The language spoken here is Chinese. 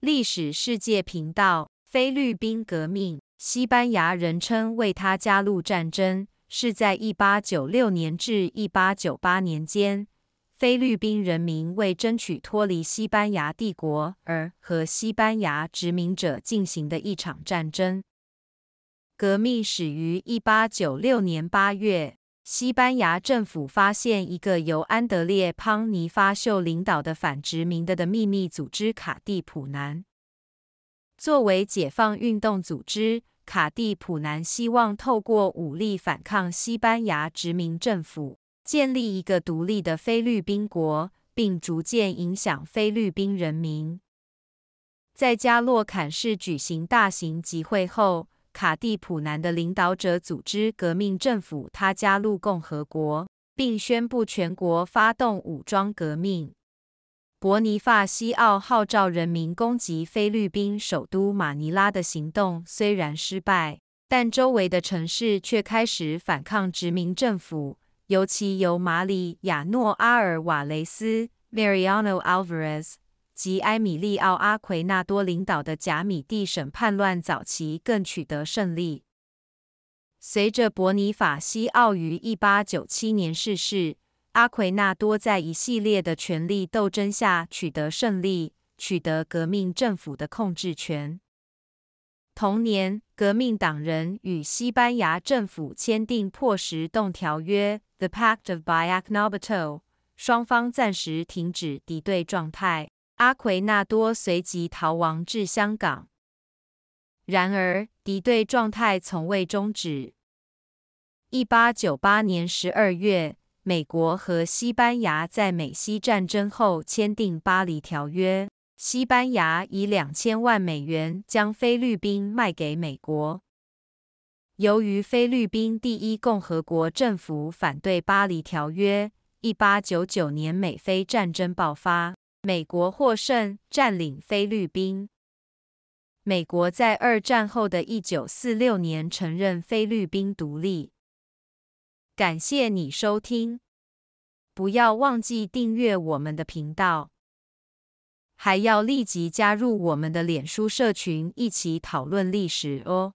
历史世界频道：菲律宾革命，西班牙人称为他加入战争，是在一八九六年至一八九八年间，菲律宾人民为争取脱离西班牙帝国而和西班牙殖民者进行的一场战争。革命始于一八九六年八月。西班牙政府发现一个由安德烈·庞尼发秀领导的反殖民的的秘密组织卡蒂普南。作为解放运动组织，卡蒂普南希望透过武力反抗西班牙殖民政府，建立一个独立的菲律宾国，并逐渐影响菲律宾人民。在加洛坎市举行大型集会后。卡蒂普南的领导者组织革命政府，他加入共和国，并宣布全国发动武装革命。伯尼法西奥号召人民攻击菲律宾首都马尼拉的行动虽然失败，但周围的城市却开始反抗殖民政府，尤其由马里亚诺·阿尔瓦雷斯 （Mariano Alvarez）。及埃米利奥·阿奎纳多领导的贾米蒂审叛乱早期更取得胜利。随着伯尼法西奥于一八九七年逝世，阿奎纳多在一系列的权力斗争下取得胜利，取得革命政府的控制权。同年，革命党人与西班牙政府签订《破石洞条约》（The Pact of b i a g n o Bato），双方暂时停止敌对状态。阿奎纳多随即逃亡至香港，然而敌对状态从未终止。一八九八年十二月，美国和西班牙在美西战争后签订《巴黎条约》，西班牙以两千万美元将菲律宾卖给美国。由于菲律宾第一共和国政府反对《巴黎条约》，一八九九年美菲战争爆发。美国获胜，占领菲律宾。美国在二战后的一九四六年承认菲律宾独立。感谢你收听，不要忘记订阅我们的频道，还要立即加入我们的脸书社群，一起讨论历史哦。